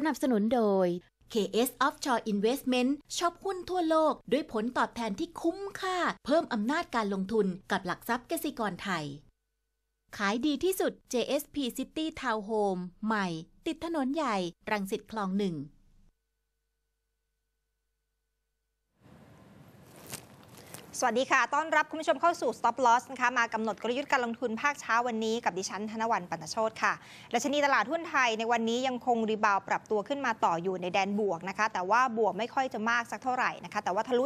สนับสนุนโดย KS Offshore Investment ชอบหุ้นทั่วโลกด้วยผลตอบแทนที่คุ้มค่าเพิ่มอำนาจการลงทุนกับหลักทรัพย์กสิกรไทย ขายดีที่สุด JSP City Town Home ใหม่ ติดถนนใหญ่ รังสิตคลองหนึ่งสวัสดีค่ะ ต้อนรับคุณผู้ชมเข้าสู่ Stop Loss นะคะ มากำหนดกลยุทธ์การลงทุนภาคเช้าวันนี้กับดิฉันธนวันปันโชตค่ะ และชนีตลาดหุ้นไทยในวันนี้ยังคงรีบาวปรับตัวขึ้นมาต่ออยู่ในแดนบวกนะคะ แต่ว่าบวกไม่ค่อยจะมากสักเท่าไหร่นะคะ แต่ว่าทะลุ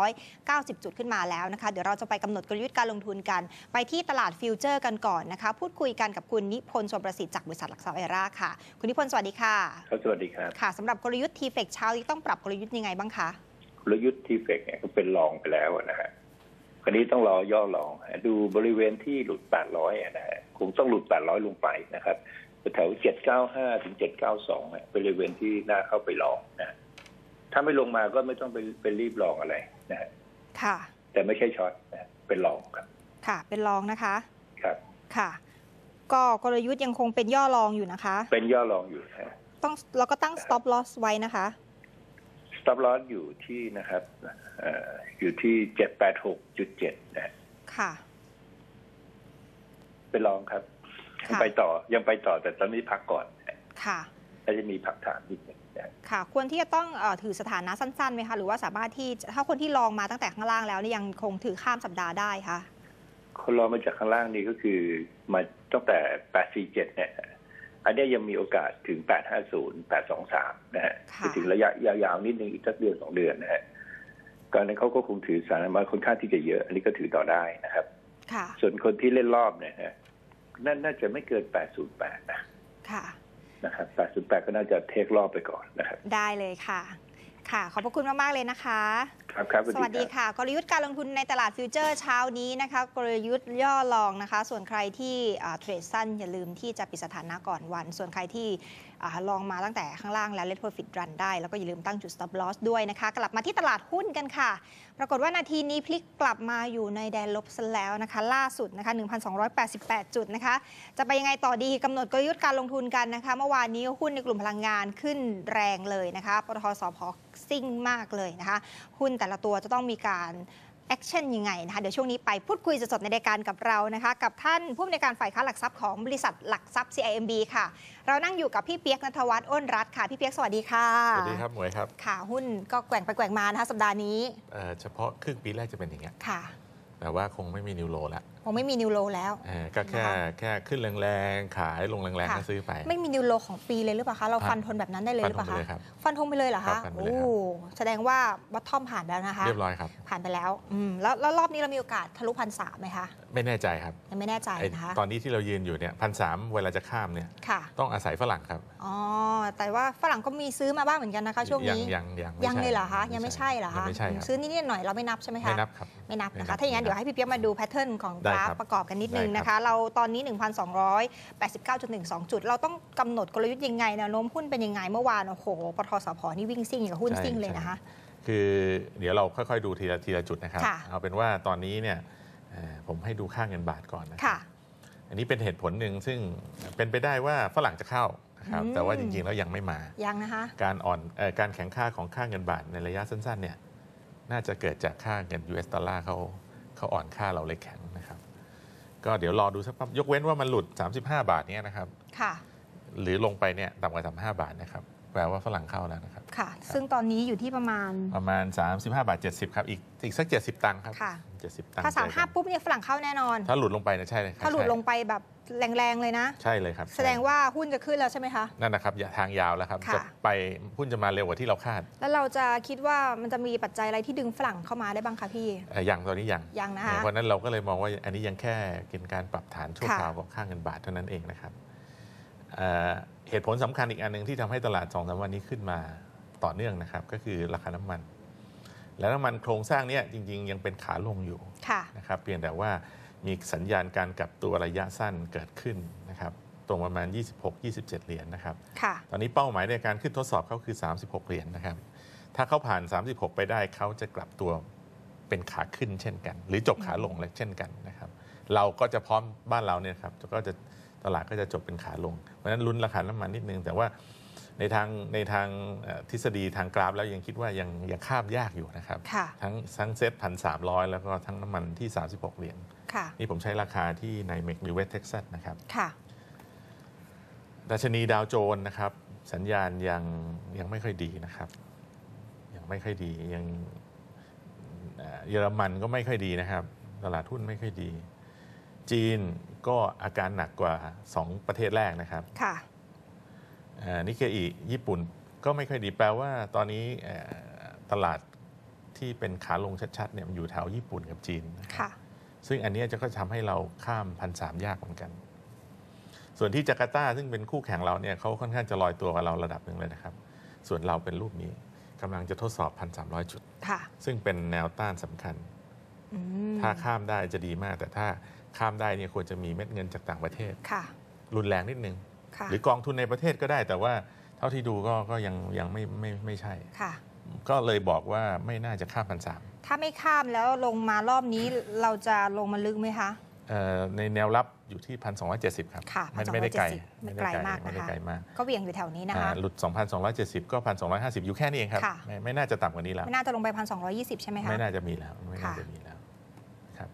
1,290 จุดขึ้นมาแล้วนะคะ เดี๋ยวเราจะไปกำหนดกลยุทธ์การลงทุนกัน ไปที่ตลาดฟิวเจอร์กันก่อนนะคะ พูดคุยกันกับคุณนิพนธ์ชมประสิทธิ์จากบริษัทหลักทรัพย์เอราค่ะ คุณนิพนธ์สวัสดีค่ะสวัสดีครับค่ะสำหรับกลยุทธ์ทีเฟกเช้าีต้องปรับกลยุทธ์ยังไงบ้างคะลยุทธ์ที่เฟกเนี่ยก็เป็นรองไปแล้วนะฮะ คราวนี้ต้องรอย่อรองดูบริเวณที่หลุดแปดร้อยนะฮะคงต้องหลุดแปดร้อยลงไปนะครับแถวเจ็ดเก้าห้าถึงเจ็ดเก้าสองบริเวณที่น่าเข้าไปลองนะ ถ้าไม่ลงมาก็ไม่ต้องไปไปรีบลองอะไรนะฮะค่ะ แต่ไม่ใช่ช็อตนะเป็นลองครับ ค่ะ เป็นลองนะคะ ครับ ค่ะ ก็กลยุทธ์ยังคงเป็นย่อลองอยู่นะคะ เป็นย่อลองอยู่ ต้องเราก็ตั้ง stop loss ไว้นะคะสต็อปลอสอยู่ที่นะครับอยู่ที่เจ็ดแปดหกจุดเจ็ดนะ ค่ะไปลองครับ ยังไปต่อยังไปต่อ แต่ตอนนี้พักก่อนค่ะก็จะมีผักฐานนิดนึงค่ะ ควรที่จะต้องอถือสถานะสั้นๆ ไหมคะหรือว่าสามารถที่ถ้าคนที่ลองมาตั้งแต่ข้างล่างแล้วนี่ยังคงถือข้ามสัปดาห์ได้คะคนลองมาจากข้างล่างนี่ก็คือมาตั้งแต่แปดสี่เจ็ดเนี่ยอันนี้ยังมีโอกาสถึง 850 823 นะฮะถึงระยะยาวๆนิดนึงอีกสักเดือนสองเดือนนะฮะก่อนนั้นเขาก็คงถือสารมาค่อนข้างที่จะเยอะ อันนี้ก็ถือต่อได้นะครับ ส่วนคนที่เล่นรอบเนี่ยฮะนั่นน่าจะไม่เกิน 808นะค่ะนะครับ 808 ก็น่าจะเทครอบไปก่อนนะครับ ได้เลยค่ะค่ะขอบพระคุณมากๆเลยนะคะครับครับสวัสดีค่ะ กลยุทธ์การลงทุนในตลาดฟิวเจอร์เช้านี้นะคะกลยุทธ์ย่อลองนะคะ ส่วนใครที่เทรดสั้น อย่าลืมที่จะปิดสถานะก่อนวัน ส่วนใครที่ลองมาตั้งแต่ข้างล่างแล้วล่นโปรฟิตรันได้ แล้วก็อย่าลืมตั้งจุด stop loss ด้วยนะคะ กลับมาที่ตลาดหุ้นกันค่ะ ปรากฏว่านาทีนี้พลิกกลับมาอยู่ในแดนลบซะแล้วนะคะ ล่าสุดนะคะ1,288จุดนะคะ จะไปยังไงต่อดีกำหนดกลยุทธ์การลงทุนกันนะคะ เมื่อวานนี้หุ้นในกลุ่มพลังงานขึ้นแรงเลยนะคะปตทสพซิ่งมากเลยนะคะ หุ้นแต่ละตัวจะต้องมีการแอคชั่นยังไงนะคะ เดี๋ยวช่วงนี้ไปพูดคุยสดๆในรายการกับเรานะคะ กับท่านผู้อำนวยการฝ่ายค้าหลักทรัพย์ของบริษัทหลักทรัพย์ CIMB ค่ะ เรานั่งอยู่กับพี่เปียกนัทวัฒน์อ้นรัตค่ะ พี่เปียกสวัสดีค่ะ สวัสดีครับหมวยครับค่ะหุ้นก็แกว่งไป แกว่งมานะคะสัปดาห์นี้เฉพาะครึ่งปีแรกจะเป็นอย่างเงี้ยค่ะแต่ว่าคงไม่มีนิวโรแล้วคงไม่มีนิวโลแล้ว ก็แค่แค่ขึ้นแรงๆ ขาย ลงแรงๆก็ซื้อไป ไม่มีนิวโลของปีเลยหรือเปล่าคะ เราฟันทนแบบนั้นได้เลยหรือเปล่าคะ ฟันทงไปเลยเหรอครัะบฟันไปเลยครับโอ้แสดงว่าบัททอมผ่านแล้วนะคะเรียบร้อยครับผ่านไปแล้ว อืมแล้วแล้วรอบนี้เรามีโอกาสทะลุพันสามไหมคะไม่แน่ใจครับยังไม่แน่ใจนะคะตอนนี้ที่เรายืนอยู่เนี่ยพันสามเวลาจะข้ามเนี่ยต้องอาศัยฝรั่งครับ อ๋อ แต่ว่าฝรั่งก็มีซื้อมาบ้างเหมือนกันนะคะ ช่วงนี้ ยังยังยังเลยเหรอคะยังไม่ใช่เหรอคะ ซื้อนิดๆหน่อยเราไม่นับใช่ไหมคะ ไม่นับครับ ไม่นับนะคะถ้าอย่างนั้น เดี๋ยวให้พี่เปี๊ยกมาดูแพทเทิร์นของกราฟประกอบกันนิดนึงนะคะ เราตอนนี้ 1,289.12 จุด เราต้องกำหนดกลยุทธ์ยังไงแนวโน้มหุ้นเป็นยังไงเมื่อวานโอ้โหปทสพนี่วิ่งซิ่งกับหุ้นซิ่งเลยนะคะ คือเดี๋ยวเราค่อยๆดูทีละทีละจุดนะครับเอาเป็นว่าตอนนี้เนี่ยผมให้ดูค่าเงินบาทก่อนนะค่ะอันนี้เป็นเหตุผลหนึ่งซึ่งเป็นไปได้ว่าฝรั่งจะเข้านะครับ แต่ว่าจริงๆแล้วยังไม่มา ยังนะคะ การอ่อนอการแข็งค่าของค่าเงินบาทในระยะสั้นๆเนี่ย น่าจะเกิดจากค่าเงิน US ดอลลาร์เขาเขาอ่อนค่าเราเลยแข็งนะครับ ก็เดี๋ยวรอดูสักพักยกเว้นว่ามันหลุด 35 บาทเนี่ยนะครับค่ะหรือลงไปเนี่ยต่ำกว่า35บาทนะครับแปลว่าฝรั่งเข้าแล้วนะครับ ค่ะ ซึ่งตอนนี้อยู่ที่ประมาณประมาณ 35 บาท70ครับ อีกอีกสัก70 ตังค์ครับค่ะ70ตังค์ ถ้าสามห้าปุ๊บเนี่ยฝรั่งเข้าแน่นอน ถ้าหลุดลงไปนะ่ใช่เลยถ้าหลุดลงไปแบบแรงๆเลยนะ ใช่เลยครับ แสดงว่าหุ้นจะขึ้นแล้วใช่ไหมคะ นั่นนะครับทางยาวแล้วครับ จะไปหุ้นจะมาเร็วกว่าที่เราคาด แล้วเราจะคิดว่ามันจะมีปัจจัยอะไรที่ดึงฝรั่งเข้ามาได้บ้างคะพี่ ยังตอนนี้ยัง ยังนะคะเพราะนั้นเราก็เลยมองว่าอันนี้ยังแค่เป็นการปรับฐานชั่วคราวของค่าเงินบาทเท่านั้นเองนะครับเหตุผลสำคัญอีกอันหนึ่งที่ทำให้ตลาดสองสาวันนี้ขึ้นมาต่อเนื่องนะครับ ก็คือราคาน้ำมัน แล้วน้ำมันโครงสร้างเนี้ยจริงๆยังเป็นขาลงอยู่ะนะครับเพียงแต่ว่ามีสัญญาณการกลับตัวระยะสั้นเกิดขึ้นนะครับ ตรงประมาณ 26-27 เหรียญนนะครับตอนนี้เป้าหมายในการขึ้นทดสอบเขาคือ 36 เหรียญนนะครับ ถ้าเขาผ่าน 36 ไปได้เขาจะกลับตัวเป็นขาขึ้นเช่นกัน หรือจบขาลงและเช่นกันนะครับ เราก็จะพร้อมบ้านเราเนี่ยครับก็จะตลาดก็จะจบเป็นขาลง เพราะฉะนั้นลุ้นราคาน้ำมันนิดนึง แต่ว่าในทางในทางทฤษฎีทางกราฟแล้วยังคิดว่ายังยังคาบยากอยู่นะครับ ทั้งทั้งเซ็ตพันสามร้อยแล้วก็ทั้งน้ำมันที่ 36 เหรียญนี่ผมใช้ราคาที่ในเมกหรือเวสเท็กซัสนะครับดัชนีดาวโจนส์นะครับ สัญญาณยังยังไม่ค่อยดีนะครับ ยังไม่ค่อยดียังเยอรมันก็ไม่ค่อยดีนะครับ ตลาดหุ้นไม่ค่อยดีจีนก็อาการหนักกว่า 2 ประเทศแรกนะครับ ค่ะนิเคอกญี่ปุ่นก็ไม่ค่อยดีแปลว่าตอนนี้ตลาดที่เป็นขาลงชัดๆเนี่ยมันอยู่แถวญี่ปุ่นกับจีน ค่ะ ซึ่งอันนี้จะก็ทำให้เราข้ามพันสามยากเหมือนกัน ส่วนที่จาการ์ตาซึ่งเป็นคู่แข่งเราเนี่ยเขาค่อนข้างจะลอยตัวกับเราระดับหนึ่งเลยนะครับ ส่วนเราเป็นรูปนี้กำลังจะทดสอบพันสามร้อยจุดซึ่งเป็นแนวต้านสำคัญ ถ้าข้ามได้จะดีมากแต่ถ้าข้ามได้เนี่ยควรจะมีเม็ดเงินจากต่างประเทศค่ะ รุนแรงนิดนึงค่ะหรือกองทุนในประเทศก็ได้ แต่ว่าเท่าที่ดูก็ก็ยังยังไม่ไม่ไม่ใช่ค่ะ ก็เลยบอกว่าไม่น่าจะข้ามพันสามถ้าไม่ข้ามแล้วลงมารอบนี้เราจะลงมาลึกไหมคะในแนวรับอยู่ที่พันสองครับค่ะไม่ไม่ได้ไกล1 2 7ไม่ไกลมากนะคะไม่ได้ไกลมากก็เวียงอยู่แถวนี้นะคะออยหลุด 2,270ก็1,250อยู่แค่นี้เองครับไม่ไม่น่าจะต่ำกว่านี้แล้วไม่น่าจะลงไป1,220ใช่ไหมคะไม่น่าจะมีแล้วไม่น่าจะมีแล้วครับ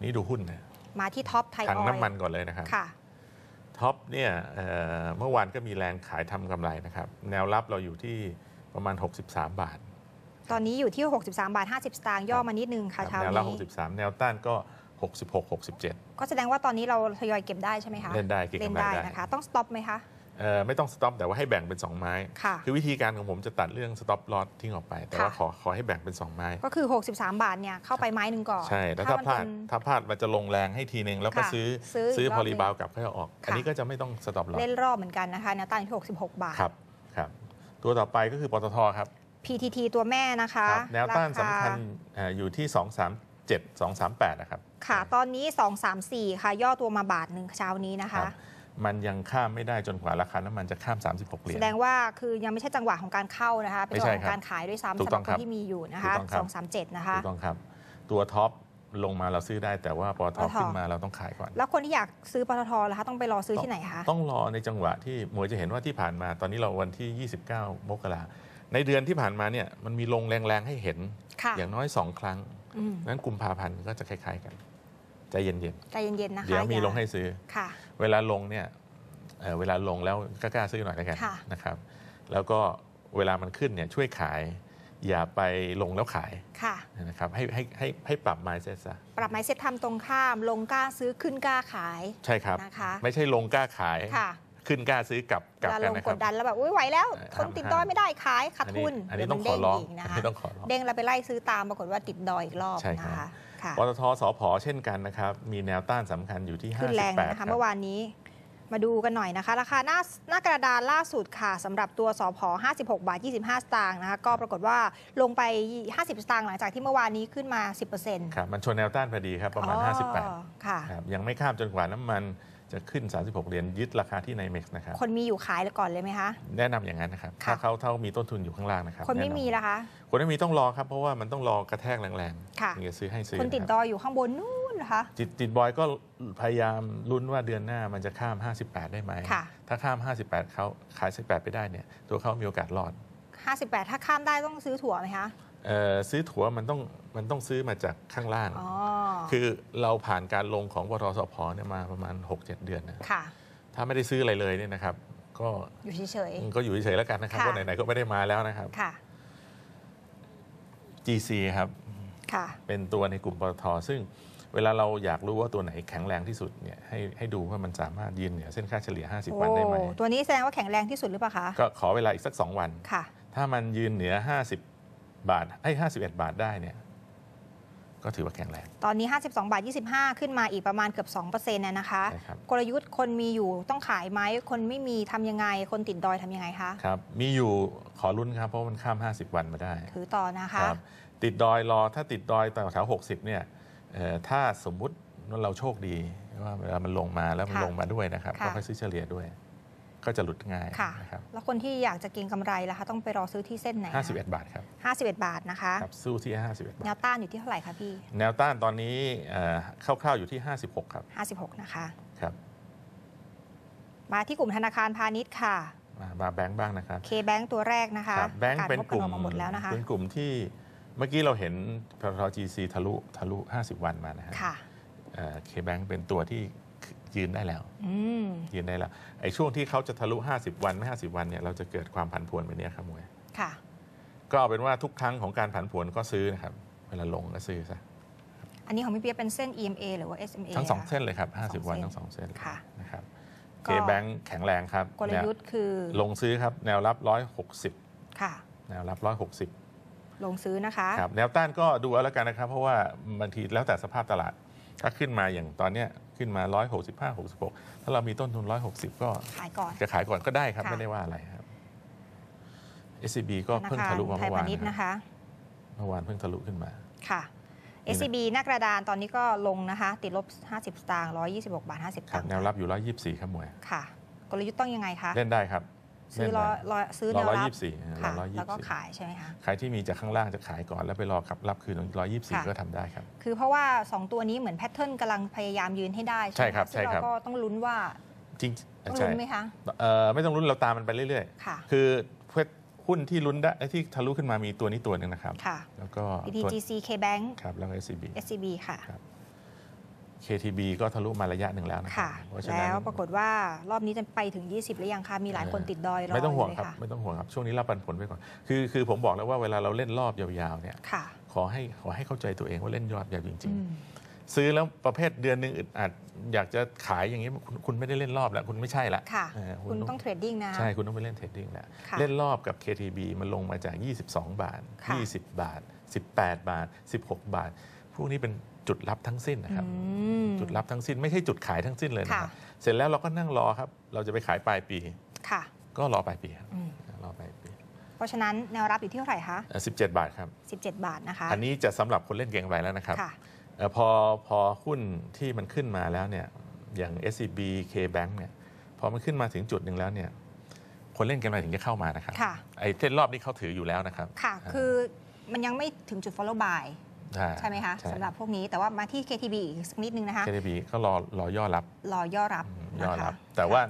นนี้ดูหุ้นนะมาที่ท็อปไทยออยถังน้ำมันก่อนเลยนะครับค่ะท็อปเนี่ยเเมื่อวานก็มีแรงขายทำกำไรนะครับ แนวรับเราอยู่ที่ประมาณ 63 บาท ตอนนี้อยู่ที่ 63 บาท 50สตางค์ย่อมานิดนึงค่ะเช้าแนวรับ63 แนวต้านก็ 66 67 ก็แสดงว่าตอนนี้เราทยอยเก็บได้ใช่ไหมคะ เล่นได้เก็บได้นะคะต้องสต็อปไหมคะออไม่ต้องสต็อปแต่ว่าให้แบ่งเป็น 2 ไม้คคือวิธีการของผมจะตัดเรื่องสต็อปลอตทิ้งออกไป แต่ว่าขอขอให้แบ่งเป็น 2 ไม้ ก็คือ 63 บาทเนี่ยเข้าไปไม้หนึ่งก่อนใช่แล้วถ้าพลาดถ้าพลาดมันจะลงแรงให้ทีนึง แล้วก็ซื้อซื้อพอรีบาวกลับให้ออก อันนี้ก็จะไม่ต้องสต็อปลอ s เล่นรอบเหมือนกันนะคะ แนวต้าน้งที่ 66 บาทครับครับ ตัวต่อไปก็คือปตทครับ PTT ตัวแม่นะคะคแนวต้านสำคัญอ่อยู่ที่237 238นะครับ ค่ะตอนนี้234ค่ะย่อตัวมาบาทหนึ่งเช้านี้นะคะมันยังข้ามไม่ได้จนกว่าราคาน้ำมันจะข้าม 36เหรียญแสดงว่าคือยังไม่ใช่จังหวะของการเข้านะคะ เป็นจังหวะของการขายด้วยซ้ำสำหรับคนที่มีอยู่นะคะสองสามเจ็ดนะคะถูกต้องครับตัวท็อปลงมาเราซื้อได้แต่ว่าปตทขึ้นมาเราต้องขายก่อนแล้วคนที่อยากซื้อปตทล่ะคะ ต้องไปรอซื้อที่ไหนคะต้องรอในจังหวะที่หมวยจะเห็นว่าที่ผ่านมา ตอนนี้เราวันที่ 29 มกราในเดือนที่ผ่านมาเนี่ยมันมีลงแรงๆให้เห็น อย่างน้อย2ครั้งนั้นกุมภาพันธ์ก็จะคล้าย ๆกันใจเย็นๆใจเย็นๆนะคะเดี๋ยวมีลงให้ซื้อค่ะเวลาลงเนี่ยเเวลาลงแล้วก็กล้าซื้อหน่อยแล้วกันนะครับ แล้วก็เวลามันขึ้นเนี่ยช่วยขาย อย่าไปลงแล้วขายะนะครับให้ให้ให้ให้ปรับไม้เซตซะ ปรับไม้เซต t ทำตรงข้าม ลงกล้าซื้อขึ้นกล้าขาย ใช่ครับนะคะไม่ใช่ลงกล้าขายค่ะ ขึ้นกล้าซื้อกลับกลับกันนะครับกดดันแล้วแบบอุ้ยไหวแล้วทนติดดอยไม่ได้ขายขาดทุนอันนี้ต้องขอร้องนะคะเด้งเราไปไล่ซื้อตามปรากฏว่าติดดอยอีกรอบนะคะปตทสอพอเช่นกันนะครับ มีแนวต้านสำคัญอยู่ที่ 58าสิบแรดนะคะเมื่อวานนี้มาดูกันหน่อยนะคะราคาหน้าหน้ากระดานล่าสุดค่ะสำหรับตัวสอพอ56 บาท 25 สตางค์นะคะ ก็ปรากฏว่าลงไป 50 สตางค์หลังจากที่เมื่อวานนี้ขึ้นมา 10%ครับ มันชนแนวต้านพอดีครับประมาณ 58ค่ะยังไม่ข้ามจนกว่าน้ำมันจะขึ้น 36เหรียญยึดราคาที่ในเกซ์นะครับคนมีอยู่ขายแล้วก่อนเลยไหมคะแนะนำอย่างนั้นนะครับถ้าเขาเท่ามีต้นทุนอยู่ข้างล่างนะครับคนไม่มีล่ะคะ คนไม่มีต้องรอครับเพราะว่ามันต้องรอกระแทกแรงค่ะๆถึงจะซื้อให้ซื้อคนติดดอยอยู่ข้างบนนู่นเหรอคะติดติดบอยก็พยายามลุ้นว่าเดือนหน้ามันจะข้าม 58 ได้ไหมถ้าข้าม 58เขาขาย18ไปได้เนี่ย ตัวเขามีโอกาสรอด 58 ถ้าข้ามได้ต้องซื้อถั่วไหมคะซื้อถั่วมันต้องมันต้องซื้อมาจากข้างล่าง คือเราผ่านการลงของวทสพเนี่ยมาประมาณ 6-7 เดือนนะถ้าไม่ได้ซื้ออะไรเลยเนี่ยนะครับ ก็อยู่เฉยก็อยู่เฉยแล้วกันนะครับว่าไหนๆก็ไม่ได้มาแล้วนะครับ GC ครับ เป็นตัวในกลุ่มปตทซึ่งเวลาเราอยากรู้ว่าตัวไหนแข็งแรงที่สุดเนี่ยให้ให้ดูว่ามันสามารถยืนเหนือเส้นค่าเฉลี่ย 50 วันได้ไหมตัวนี้แสดงว่าแข็งแรงที่สุดหรือเปล่าคะ ก็ขอเวลาอีกสัก2วันค่ะ ถ้ามันยืนเหนือ 50บาท ไอ้ห้าสิบเอ็ดบาทได้ เนี่ย ก็ถือว่าแข็งแรง ตอนนี้ห้าสิบสองบาทยี่สิบห้าขึ้นมาอีกประมาณเกือบสองเปอร์เซ็นตเนะคะ กลยุทธ์คนมีอยู่ต้องขายไหมคนไม่มีทำยังไง คนติดดอยทำยังไง คะ ครับ มีอยู่ขอรุ่นครับ เพราะมันข้ามห้าสิบวันมาได้ ถือ ต่อ นะคะ ติด ดอยรอถ้าติด ดอยต่แถวหกสิบเนี่ยถ้าสมมุติเราโชคดี ว่า เวลา มันลงมาแล้วมัน ลง มา ด้วย นะครับก็ค่อยซื้อเฉลี่ยด้วยก็จะหลุดง่ายะนะครับ แล้วคนที่อยากจะกินกำไรล่ะคะต้องไปรอซื้อที่เส้นไหน 51 บาทครับ51 บาทนะคะครับสู้ที่ 51 บาท แนวต้านอยู่ที่เท่าไหร่คะพี่ แนวต้านตอนนี้คร่าวๆอยู่ที่ 56ครับ56 นะคะครับมาที่กลุ่มธนาคารพาณิชย์ค่ะ มาแบงค์บ้างนะครับเคแบงค์ตัวแรกนะคะแบงค์เป็นกลุ่มหมดแล้วนะคะเป็นกลุ่มที่เมื่อกี้เราเห็นพอทจีซีทะลุทะลุ 50 วันมานะฮะเคแบงค์เป็นตัวที่ยืนได้แล้วยืนได้แล้วไอ้ช่วงที่เขาจะทะลุ 50 วันไม่ 50 วันเนี่ยเราจะเกิดความผันผวนไปเนี่ยครับมวยค่ะก็เอาเป็นว่าทุกครั้งของการผันผวนก็ซื้อนะครับเวลาลงก็ซื้อซะอันนี้ของพี่เปียเป็นเส้น EMA หรือว่า SMA ทั้งสองเส้นเลยครับ50 วันทั้งสองเส้นค่ะนะครับเคแบงแข็งแรงครับกลยุทธ์คือลงซื้อครับแนวรับ 160ค่ะแนวรับ 160 ลงซื้อนะคะครับแนวต้านก็ดูเอาแล้วกันนะครับเพราะว่าบางทีแล้วแต่สภาพตลาดถ้าขึ้นมาอย่างตอนเนี้ยขึ้นมา 165 66 ถ้าเรามีต้นทุน 160 ก็ขายก่อนจะขายก่อนก็ได้ครับ ไม่ได้ว่าอะไรครับ SCB ก็เพิ่งทะลุมาเมื่อวานนะคะเมื่อวานเพิ่งทะลุขึ้นมา ค่ะ SCB นัากระดานตอนนี้ก็ลงนะคะ ติดลบ 50 สตางค์ 126 บาท 50สตางค์แนวรับอยู่ 124 ครับมวย ค่ะ กลยุทธ์ต้องยังไงคะ เล่นได้ครับซื้อรอร้อซื้อแนวร้อยรับยี่สิบสี่ค่ะร้อยยี่แล้วสิก็บสี่ขายใช่ไหมคะขายที่มีจากข้างล่างจะขายก่อนแล้วไปรอกับรับคืนร้อยยี่สิบสี่ก็ทำได้ครับคือเพราะว่า 2 ตัวนี้เหมือนแพทเทิร์นกำลังพยายามยืนให้ได้ใช่ครับใช่ครัเราบก็ต้องลุ้นว่าจริงต้องลุ้นไหมคะเอ่อไม่ต้องลุ้น เราตามมันไปเรื่อยค่ะๆคือพื่อหุ้นที่ลุ้นได้ที่ทะลุขึ้นมามีตัวนี้ตัวหนึ่งนะครับค่ะแล้วก็ PTGC K Bank ครับแล้วก็ SCB SCB ค่ะครับ KTB ก็ทะลุมาระยะหนึ่งแล้วนะค่ะรัแล้วปรากฏว่ารอบนี้จะไปถึง 20 หรือยังคะ มีหลายคนติดดอยรอไม่ต้องห่วงเลคยรับไม่ต้องห่วงครับ ช่วงนี้รับปันผลไปก่อน คือคือผมบอกแล้วว่าเวลาเราเล่นรอบยาวๆเนี่ยขอให้ขอให้เข้าใจตัวเองว่าเล่นยอดยาวจริงๆซื้อแล้วประเภทเดือนหนึ่งอึดอัดอยากจะขายอย่างนี้ คุณคุณไม่ได้เล่นรอบแล้ว คุณไม่ใช่ละ ค่ะ คุณต้องเทรดดิ้งนะใช่ คุณต้องไปเล่นเทรดดิ้งแล้วะเล่นรอบกับ KTB มันลงมาจาก 22 บาท 20 บาท 18 บาท 16 บาทพวกนี้เป็นจุดรับทั้งสิ้นนะครับจุดรับทั้งสิ้นไม่ใช่จุดขายทั้งสิ้นเลยนะครับเสร็จแล้วเราก็นั่งรอครับเราจะไปขายปลายปีค่ะก็รอปลายปีครับรอปลายปี เพราะฉะนั้นแนวรับอยู่ที่เท่าไหร่คะ17 บาทครับ17 บาทนะคะ อันนี้จะสำหรับคนเล่นเก่งไรแล้วนะครับพอพอหุ้นที่มันขึ้นมาแล้วเนี่ยอย่าง SCB KBank เนี่ยพอมันขึ้นมาถึงจุดหนึ่งแล้วเนี่ยคนเล่นเกมอะไรถึงจะเข้ามานะครับไอ้เส้นรอบนี้เขาถืออยู่แล้วนะครับค่ะคือมันยังไม่ถึงจุด follow by ใช่ไหมคะสำหรับพวกนี้แต่ว่ามาที่ KTB อีกสักนิดนึงนะคะ KTB ก็รอรอย่อรับ รอย่อรับย่อรับ แต่ว่า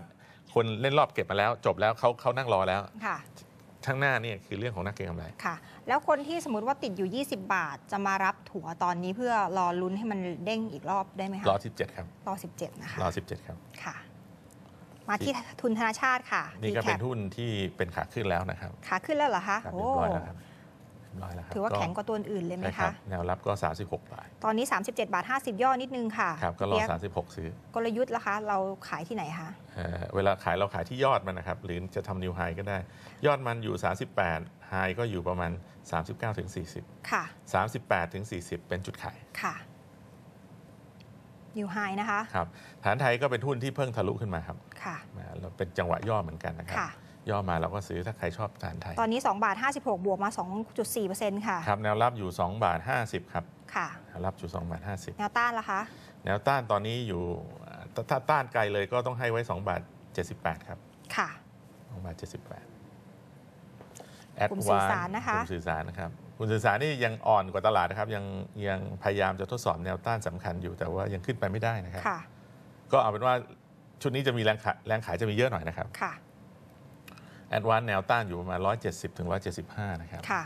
คนเล่นรอบเก็บมาแล้ว จบแล้วเขาเขานั่งรอแล้วค่ะั้างหน้าเนี่ยคือเรื่องของนักเก็งกำไรค่ะ แล้วคนที่สมมติว่าติดอยู่ 20 บาทจะมารับถั่วตอนนี้เพื่อรอลุ้นให้มันเด้งอีกรอบได้ไหมคะรอ 17 ครับรอ 17 นะคะรอ 17 ครับค่ะ มาที่ทุนธนาชาติค่ะนี่ก็เป็นทุนที่เป็นขาขึ้นแล้วนะครับขาขึ้นแล้วเหรอคะโอ้เรียบร้อยแล้วครับียบร้อยแล้วถือว่าแข็งกว่าตัวอื่นเลยไหมคะแนวรับก็ 36 บาท ตอนนี้ 37 บาท 50ย่อนิดนึงค่ะครับก็รอ 36 ซื้อกลยุทธ์ล่ะคะ เราขายที่ไหนคะเวลาขายเราขายที่ยอดมันนะครับ หรือจะทำนิวไฮก็ได้ ยอดมันอยู่ 38 ไฮก็อยู่ประมาณ 39-40ถึงค่ะ 38ถึง40 เป็นจุดขายค่ะนิวไฮนะคะครับฐานไทยก็เป็นหุ้นที่เพิ่งทะลุขึ้นมาครับค่ะเราเป็นจังหวะย่อเหมือนกันนะครับย่อมาเราก็ซื้อถ้าใครชอบสานไทย ตอนนี้ 2บาท56 บวกมา 2.4%ค่ะครับแนวรับอยู่2บาท 50 ครับค่ะรับอยู่2บาท50แนวต้านล่ะคะแนวต้านตอนนี้อยู่ถ้าต้านไกลเลยก็ต้องให้ไว้2บาท78ครับค่ะ2บาท78แอดวานคณสื่อสารนะะคคุณสื่อสารนะครับคุณสื่อสารนี่ยังอ่อนกว่าตลาดนะครับยังยังพยายามจะทดสอบแนวต้านสำคัญอยู่แต่ว่ายังขึ้นไปไม่ได้นะครับค่ะก็เอาเป็นว่าชุดนี้จะมีแรงขายแรงขายจะมีเยอะหน่อยนะครับค่ะแอดวานแนวต้านอยู่ประมาณ170 ถึง175 นะครับค่ะ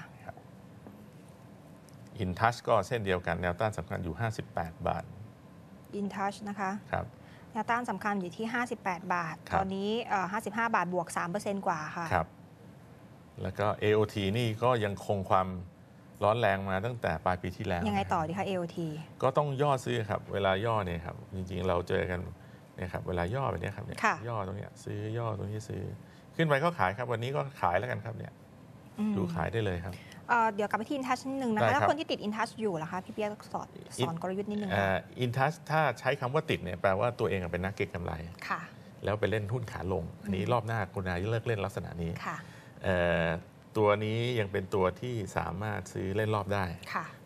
อินทัชก็เส้นเดียวกันแนวต้านสำคัญอยู่ 58 บาท อินทัชนะคะครับแนวต้านสำคัญอยู่ที่ 58 บาท ตอนนี้55 บาทบวก3%กว่าค่ะครับแล้วก็ AOT นี่ก็ยังคงความร้อนแรงมาตั้งแต่ปลายปีที่แล้ว ยังไงต่อดีคะ AOT ก็ต้องย่อซื้อครับ เวลาย่อเนี่ยครับ จริงๆเราเจอกันเนี่ยครับ เวลาย่อแบบนี้ครับเนี่ยย่อตรงนี้ซื้อย่อตรงนี้ซื้อขึ้นไปก็ขายครับ วันนี้ก็ขายแล้วกันครับเนี่ยดูขายได้เลยครับเดี๋ยวกลับไปที่อินทัชนิดนึงนะคะแล้วคนที่ติดอินทัชอยู่ล่ะคะพี่เปียกสอนสอนกลยุทธ์นิดนึงอินทัชถ้าใช้คำว่าติดเนี่ยแปลว่าตัวเองเป็นนักเก็งกำไรค่ะแล้วไปเล่นหุ้นขาลงอันนี้รอบหน้าคุณนายเลิกเล่นลักษณะนี้ค่ะตัวนี้ยังเป็นตัวที่สามารถซื้อเล่นรอบได้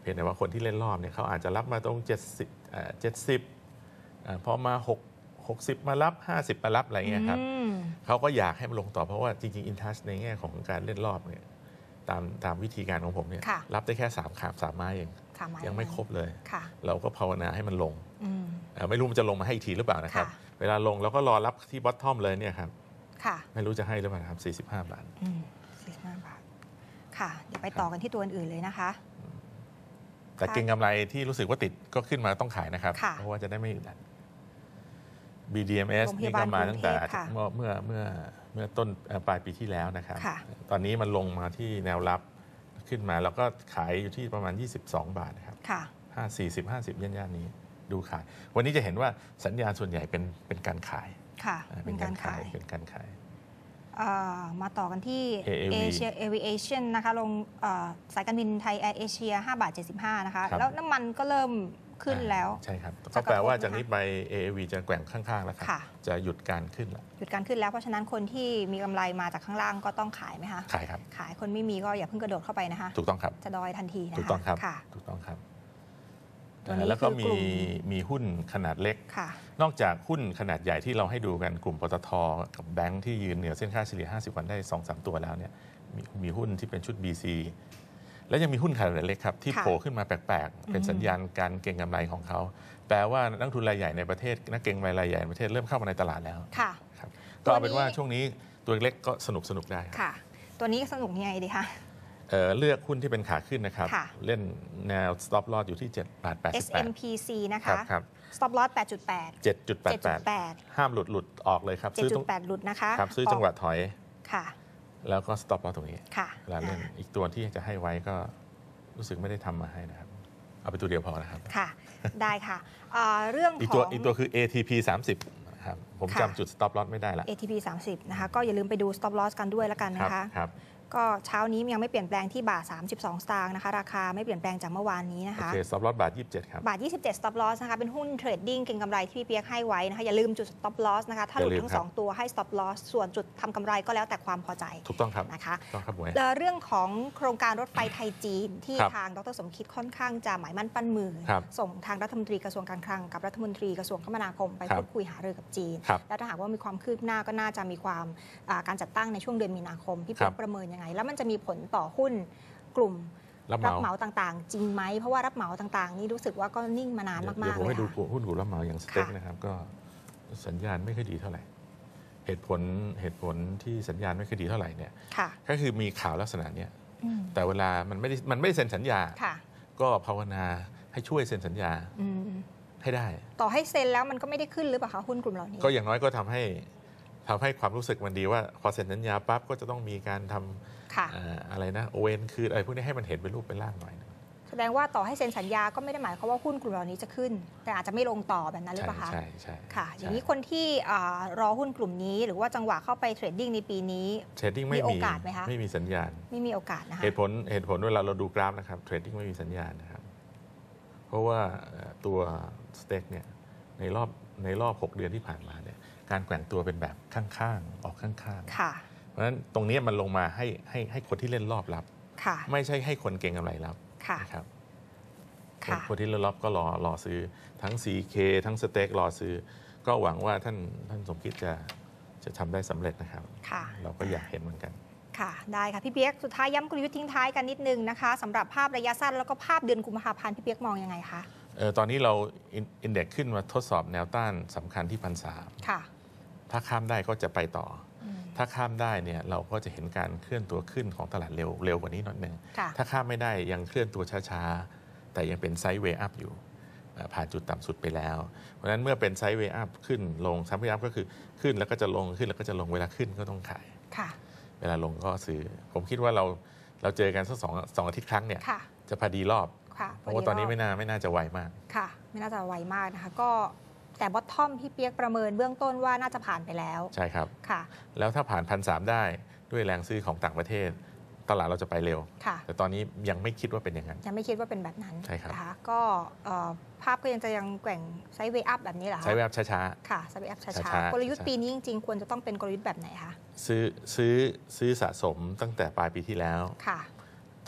เพียงแต่ว่าคนที่เล่นรอบเนี่ยเขาอาจจะรับมาตรง70 70พอมา6 60 มารับ 50มารับอะไรเงี้ยครับเขาก็อยากให้มันลงต่อเพราะว่าจริงๆอินทัชในแง่ของการเล่นรอบเนี่ย ตามตามวิธีการของผมเนี่ยรับได้แค่สามขาสามไม้เองยังไม่ครบเลยเราก็ภาวนาให้มันลงไม่รู้มันจะลงมาให้อีกทีหรือเปล่านะครับเวลาลงเราก็รอรับที่บอททอมเลยเนี่ยครับไม่รู้จะให้หรือเปล่าครับ45บาทสิบาทค่ะเดี๋ยวไปต่อกันที่ตัวอื่นเลยนะคะ แต่เก่งกำไรที่รู้สึกว่าติดก็ขึ้นมาต้องขายนะครับ เพราะว่าจะได้ไม่อึดอัด BDMS นี่ก็มาตั้งแต่ เมื่อเมื่อเมื่อเมื่อต้นปลายปีที่แล้วนะครับตอนนี้มันลงมาที่แนวรับขึ้นมา แล้วก็ขายอยู่ที่ประมาณ 22 บาทนะครับห้าสี่สิบห้าสิบย่านย่านนี้ดูขาย วันนี้จะเห็นว่าสัญญาณส่วนใหญ่เป็นเป็นการขายเป็นการขายเป็นการขาย มาต่อกันที่เอเชียเอวิเอชันนะคะลงสายการบินไทยแอร์เอเชีย5บาท75นะคะแล้วน้ำมันก็เริ่มขึ้นแล้วใช่ครับก็แปลว่าจากนี้ไป AAV จะแกว่งข้างๆแล้วครับจะหยุดการขึ้นแล้วหยุดการขึ้นแล้วเพราะฉะนั้นคนที่มีกำไรมาจากข้างล่างก็ต้องขายไหมคะขายครับขายคนไม่มีก็อย่าเพิ่งกระโดดเข้าไปนะคะถูกต้องครับจะดอยทันทีนะคะถูกต้องครับค่ะถูกต้องครับแล้วก็มีมีหุ้นขนาดเล็ก นอกจากหุ้นขนาดใหญ่ที่เราให้ดูกันกลุ่มปตท กับแบงค์ที่ยืนเหนือเส้นค่าเฉลี่ย50 วันได้2-3ตัวแล้วเนี่ยมีหุ้นที่เป็นชุด BC และยังมีหุ้นขนาดเล็กครับ ที่โผล่ขึ้นมาแปลกๆ เป็นสัญญาณการเก็งกำไรของเขา แปลว่านักทุนรายใหญ่ในประเทศ นักเก็งกำไรรายใหญ่ในประเทศเริ่มเข้ามาในตลาดแล้วค่ะครับก็เป็นว่าช่วงนี้ตัวเล็กก็สนุกสนุกได้ค่ะ ตัวนี้สนุกยังไงดีคะเเลือกหุ้นที่เป็นขาขึ้นนะครับ เล่นแนว stop loss อยู่ที่7บาทปด SMPC นะคะครับ stop loss 8.8 7.88 ห้ามหลุดหลุดออกเลยครับซื้อดแป8หลุดนะคะครับซื้อจังหวะถอยค่ะแล้วก็สต็อปเอาตรงนี้ ค่ะแว้วเล่นอีกตัวที่จะให้ไว้ก็รู้สึกไม่ได้ทำมาให้นะครับ เอาไปตัวเดียวพอนะครับ ค่ะ ได้ค่ะเรื่องของ อีกตัวอีกตัวคือ ATP 30ครับ ผมจำจุด stop loss ไม่ได้ละ ATP 30นะคะ ก็อย่าลืมไปดู stop loss กันด้วยละกันนะคะ ครับก็เช้านี้ยังไม่เปลี่ยนแปลงที่บาท32 สตางค์นะคะราคาไม่เปลี่ยนแปลงจากเมื่อวานนี้นะคะโอเคสต็อปลอสบาท27 ครับ บาท27 สต็อปลอสนะคะเป็นหุ้นเทรดดิ้งเก็งกำไรที่พี่เปียกให้ไว้นะคะอย่าลืมจุดสต็อปลอสนะคะถ้าหลุดทั้ง2ตัวให้สต็อปลอสส่วนจุดทำกำไรก็แล้วแต่ความพอใจถูกต้องครับนะคะต้องครับหมวเรื่องของโครงการรถไฟไทยจีน ที่ทางดรสมคิดค่อนข้างจะหมายมั่นปั้นมือ ส่งทางรัฐมนตรีกระทรวงการคลัง กับรัฐมนตรีกระทรวงคมนาคมไปพูดคุยหารือกับจีน แล้วถ้าหากว่ามีความคืบหน้าก็น่าจะมีความการจัดตั้งในช่วงเดือนมีนาคมพี่เปียกประเมินยังังไงแล้วมันจะมีผลต่อหุ้นกลุ่มรับเหมาต่างๆ จริงไหม เพราะว่ารับเหมาต่างๆ นี่รู้สึกว่าก็นิ่งมานานมากๆเลยค่ะผมให้ดูุหุ้นกลุ่มรับเหมาอย่างสเต็กนะครับ ก็สัญญาณไม่ค่อยดีเท่าไหร่เหตุผลเหตุผลที่สัญญาณไม่ค่อยดีเท่าไหร่เนี่ยก็คือมีข่าวลักษณะเนี้ยแต่เวลามันไม่ได้มันไม่เซ็นสัญญาก็ภาวนาให้ช่วยเซ็นสัญญาให้ได้ ต่อให้เซ็นแล้วมันก็ไม่ได้ขึ้นหรือเปล่าคะหุ้นกลุ่มเหล่านี้ก็อย่างน้อยก็ทำให้ทำให้ความรู้สึกมันดีว่าพอเซ็นสัญญาปั๊บก็จะต้องมีการทำอะไรนะโอเวนคืออะไรพวกนี้ให้มันเห็นเป็นรูปเป็นร่างหน่อย แสดงว่าต่อให้เซ็นสัญญาก็ไม่ได้หมายความว่าหุ้นกลุ่มเหล่านี้จะขึ้น แต่อาจจะไม่ลงต่อแบบนั้นหรือเปล่าคะใช่ใช่ค่ะอย่างนี้คนที่รอหุ้นกลุ่มนี้ หรือว่าจังหวะเข้าไปเทรดดิ้งในปีนี้เทรดดิ้งไม่มีโอกาสไหมคะไม่มีสัญญาณไม่มีโอกาสนะคะเหตุผลเหตุผลด้วยเราเราดูกราฟนะครับเทรดดิ้งไม่มีสัญญาณนะครับเพราะว่าตัวสเต็กเนี่ยในรอบในรอบ6 เดือนที่ผ่านมาเนี่ยการแกว่งตัวเป็นแบบข้างๆ ออกข้างๆ เพราะฉะนั้นตรงนี้มันลงมาให้ให้ให้คนที่เล่นรอบรับ ไม่ใช่ให้คนเก่งกำไรรับนะครับคนที่เล่นรอบก็รอรอซื้อ ทั้ง CK ทั้งสเต็กรอซื้อ ก็หวังว่าท่านท่านสมคิดจะจะทำได้สำเร็จนะครับ เราก็อยากเห็นเหมือนกัน ค่ะ ได้ค่ะ พี่เปียกสุดท้ายย้ำกลยุทธ์ทิ้งท้ายกันนิดนึงนะคะสำหรับภาพระยะสั้นแล้วก็ภาพเดือนกุมภาพันธ์พี่เปียกมองยังไงคะตอนนี้เราอินเด็กซ์ขึ้นมาทดสอบแนวต้านสำคัญที่พันสามค่ะถ้าข้ามได้ก็จะไปต่อ ถ้าข้ามได้เนี่ยเราก็จะเห็นการเคลื่อนตัวขึ้นของตลาดเร็วเร็วกว่านี้หน่อยหนึ่ง ถ้าข้ามไม่ได้ยังเคลื่อนตัวช้าๆ แต่ยังเป็นไซด์เวย์อัพอยู่ ผ่านจุดต่ำสุดไปแล้ว เพราะฉะนั้นเมื่อเป็นไซด์เวย์อัพขึ้นลงไซ้์เวย์อัพก็คือขึ้นแล้วก็จะลงขึ้นแล้วก็จะลงเวลาขึ้นก็ต้องขายเวลาลงก็ซื้อ ผมคิดว่าเรา เราเจอกันสักสองสองอาทิตย์ครั้งเนี่ย จะพอดีรอบเพราะว่าตอนนี้ไม่น่า ไม่น่าจะไวมาก ค่ะ ไม่น่าจะไวมากนะคะ ก็แต่บอททอมพี่เปียกประเมินเบื้องต้นว่า น่าจะผ่านไปแล้วใช่ครับค่ะ แล้วถ้าผ่านพันสามได้ด้วยแรงซื้อของต่างประเทศตลาดเราจะไปเร็วค่ะ แต่ตอนนี้ยังไม่คิดว่าเป็นอย่างนั้นยังไม่คิดว่าเป็นแบบนั้นใช่ครับนะคะก็ภาพก็ยังจะยังแกว่งไซด์เวอัพแบบนี้เหรอคะเว้อบช้าๆค่ะไซด์เวอัพช้าๆกลยุทธ์ปีนี้ จริงๆควรจะต้องเป็นกลยุทธ์แบบไหนคะซื้อซื้อซื้อสะสมตั้งแต่ปลายปีที่แล้วค่ะ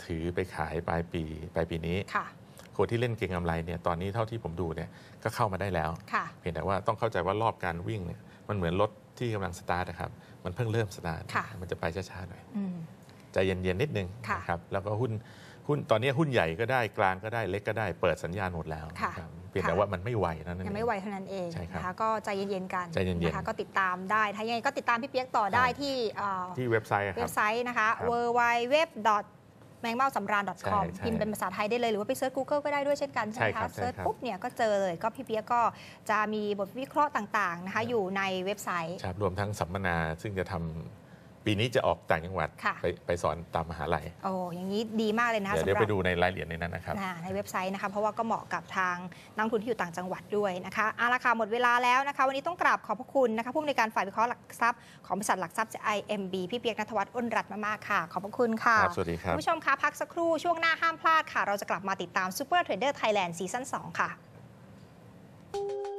ถือไปขายปลายปีปลายปีนี้ค่ะคนที่เล่นเก่งกำไรเนี่ยตอนนี้เท่าที่ผมดูเนี่ยก็เข้ามาได้แล้วเพียงแต่ว่าต้องเข้าใจว่ารอบการวิ่งเนี่ยมันเหมือนรถที่กำลังสตาร์ทนะครับมันเพิ่งเริ่มสตาร์ทมันจะไปช้าๆหน่อยใจเย็นๆ นิดนึงนะครับแล้วก็หุ้นหุ้นตอนนี้หุ้นใหญ่ก็ได้กลางก็ได้เล็กก็ได้เปิดสัญญาณหมดแล้วเพียงแต่ว่ามันไม่ไหวนั่นเองยังไม่ไหวเท่านั้นเองนะคะก็ใจเย็นๆกันใจเย็นๆนะคะก็ติดตามได้ถ้ายังไงก็ติดตามพี่เปียกต่อได้ที่ที่เว็บไซต์เว็บไซต์นะคะ w w w แมงเม่าสำราญ .com พิมพ์เป็นภาษาไทยได้เลยหรือว่าไปเซิร์ช Google ก็ได้ด้วยเช่นกัน ใช่ไหมคะเซิร์ชปุ๊บเนี่ยก็เจอเลย ก็พี่เปียก็จะมีบทวิเคราะห์ต่างๆนะคะอยู่ในเว็บไซต์ รวมทั้งสัมมนา ซึ่งจะทำปีนี้จะออกต่างจังหวัด ไปไปสอนตามมหาลัยโอ้อย่างนี้ดีมากเลยนะะเดี๋ยวไปดูในรายละเอียดในนั้นนะครับในเว็บไซต์นะคะเพราะว่าก็เหมาะกับทางนักทุนที่อยู่ต่างจังหวัดด้วยนะคะอาราคาหมดเวลาแล้วนะคะ วันนี้ต้องกราบขอบพระคุณนะคะผู้อำนวยการฝ่ายวิเคราะห์หลักทรัพย์ของบริษัทหลักทรัพย์ IMB พี่เปียกนัทวัฒน์อ้นรัตน์มากๆค่ะขอบพระคุณค่ะครับสวัสดีครับณผู้ชมคะพักสักครู่ช่วงหน้าห้ามพลาดค่ะ เราจะกลับมาติดตามซูเปอร์เทรดเดอร์ไทยแลนด์ซีซั่น2ค่ะ